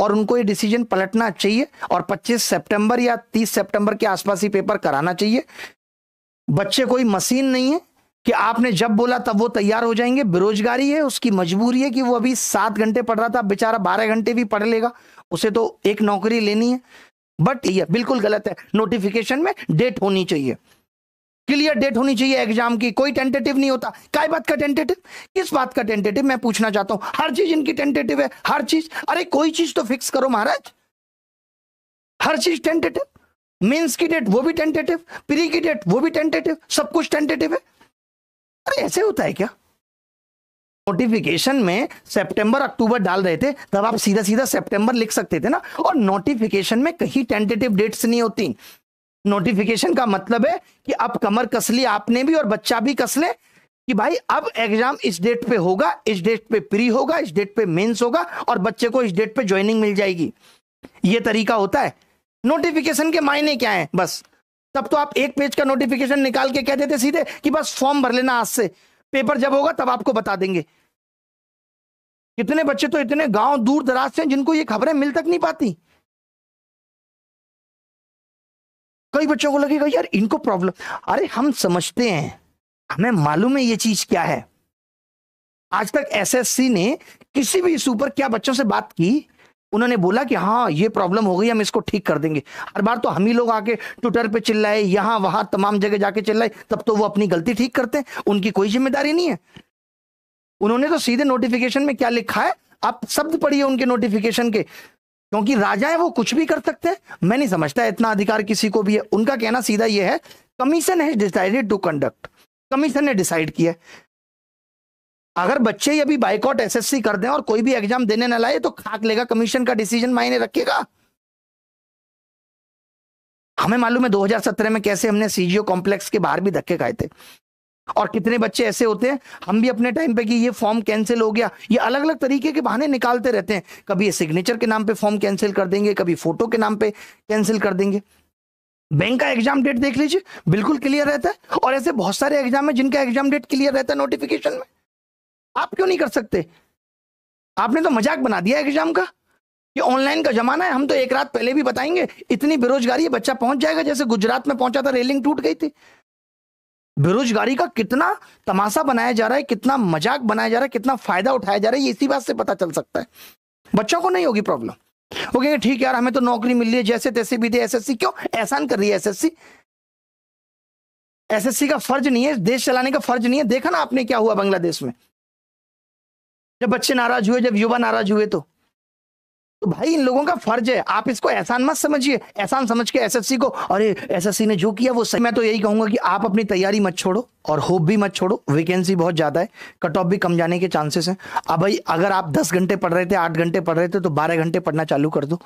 और उनको ये डिसीजन पलटना चाहिए और 25 सितंबर या 30 सितंबर के आसपास ही पेपर कराना चाहिए बच्चे कोई मशीन नहीं है कि आपने जब बोला तब वो तैयार हो जाएंगे बेरोजगारी है उसकी मजबूरी है कि वो अभी सात घंटे पढ़ रहा था बेचारा बारह घंटे भी पढ़ लेगा उसे तो एक नौकरी लेनी है बट ये बिल्कुल गलत है नोटिफिकेशन में डेट होनी चाहिए क्लियर डेट होनी चाहिए एग्जाम की कोई टेंटेटिव नहीं होता काय बात का टेंटेटिव किस बात का टेंटेटिव मैं पूछना चाहता हूं हर चीज इनकी टेंटेटिव है हर चीज अरे कोई चीज तो फिक्स करो महाराज हर चीज टेंटेटिव मेंस की डेट वो भी टेंटेटिव प्री की डेट वो भी टेंटेटिव सब कुछ टेंटेटिव है अरे ऐसे होता है क्या नोटिफिकेशन में सितंबर अक्टूबर डाल रहे थे तब आप सीधा सीधा सितंबर लिख सकते थे ना और नोटिफिकेशन में कहीं टेंटेटिव डेट्स नहीं होती नोटिफिकेशन का मतलब है कि अब कमर कस ली आपने भी और बच्चा भी कस ले कि भाई अब एग्जाम इस डेट पे होगा इस डेट पे प्री होगा इस डेट पे मेंस होगा और बच्चे को इस डेट पे ज्वाइनिंग मिल जाएगी ये तरीका होता है नोटिफिकेशन के मायने क्या है बस तब तो आप एक पेज का नोटिफिकेशन निकाल के कह देते सीधे कि बस फॉर्म भर लेना आज से पेपर जब होगा तब आपको बता देंगे कितने बच्चे तो इतने गांव दूर दराज से जिनको ये खबरें मिल तक नहीं पाती कई बच्चों को लगेगा यार इनको प्रॉब्लम अरे हम समझते हैं हमें मालूम है ये चीज क्या है आज तक एसएससी ने किसी भी इशू पर क्या बच्चों से बात की उन्होंने बोला कि हाँ ये प्रॉब्लम हो गई हम इसको ठीक कर देंगे हर बार तो हम ही लोग आके ट्विटर पे चिल्लाए यहां वहां तमाम जगह जाके चिल्लाए तब तो वो अपनी गलती ठीक करते हैं उनकी कोई जिम्मेदारी नहीं है उन्होंने तो सीधे नोटिफिकेशन में क्या लिखा है आप शब्द पढ़िए उनके नोटिफिकेशन के क्योंकि राजा है वो कुछ भी कर सकते हैं मैं नहीं समझता इतना अधिकार किसी को भी है उनका कहना सीधा ये है कमीशन है डिसाइडेड टू कंडक्ट कमीशन ने डिसाइड किया अगर बच्चे ये भी बाइकआउट एसएससी कर दें और कोई भी एग्जाम देने न लाए तो खाक लेगा कमीशन का डिसीजन मायने रखेगा हमें मालूम है 2017 में कैसे हमने सीजीओ कॉम्प्लेक्स के बाहर भी धक्के खाए थे और कितने बच्चे ऐसे होते हैं हम भी अपने टाइम पे कि ये फॉर्म कैंसिल हो गया ये अलग अलग तरीके के बहाने निकालते रहते हैं कभी ये सिग्नेचर के नाम पे फॉर्म कैंसिल कर देंगे कभी फोटो के नाम पे कैंसिल कर देंगे बैंक का एग्जाम डेट देख लीजिए बिल्कुल क्लियर रहता है और ऐसे बहुत सारे एग्जाम है जिनका एग्जाम डेट क्लियर रहता है नोटिफिकेशन में आप क्यों नहीं कर सकते आपने तो मजाक बना दिया एग्जाम का ये ऑनलाइन का जमाना है हम तो एक रात पहले भी बताएंगे इतनी बेरोजगारी है बच्चा पहुंच जाएगा जैसे गुजरात में पहुंचा था रेलिंग टूट गई थी बेरोजगारी का कितना तमाशा बनाया जा रहा है कितना मजाक बनाया जा रहा है कितना फायदा उठाया जा रहा है ये इसी बात से पता चल सकता है बच्चों को नहीं होगी प्रॉब्लम वो कहेंगे ठीक यार हमें तो नौकरी मिल रही है जैसे तैसे भी दे एसएससी क्यों एहसान कर रही है एसएससी एसएससी का फर्ज नहीं है देश चलाने का फर्ज नहीं है देखा ना आपने क्या हुआ बांग्लादेश में जब बच्चे नाराज हुए जब युवा नाराज हुए तो तो भाई इन लोगों का फर्ज है आप इसको एहसान मत समझिए एहसान समझ के एसएससी को अरे एसएससी ने जो किया वो सही मैं तो यही कहूंगा कि आप अपनी तैयारी मत छोड़ो और होप भी मत छोड़ो वैकेंसी बहुत ज़्यादा है कट ऑफ भी कम जाने के चांसेस हैं अब भाई अगर आप दस घंटे पढ़ रहे थे आठ घंटे पढ़ रहे थे तो बारह घंटे पढ़ना चालू कर दो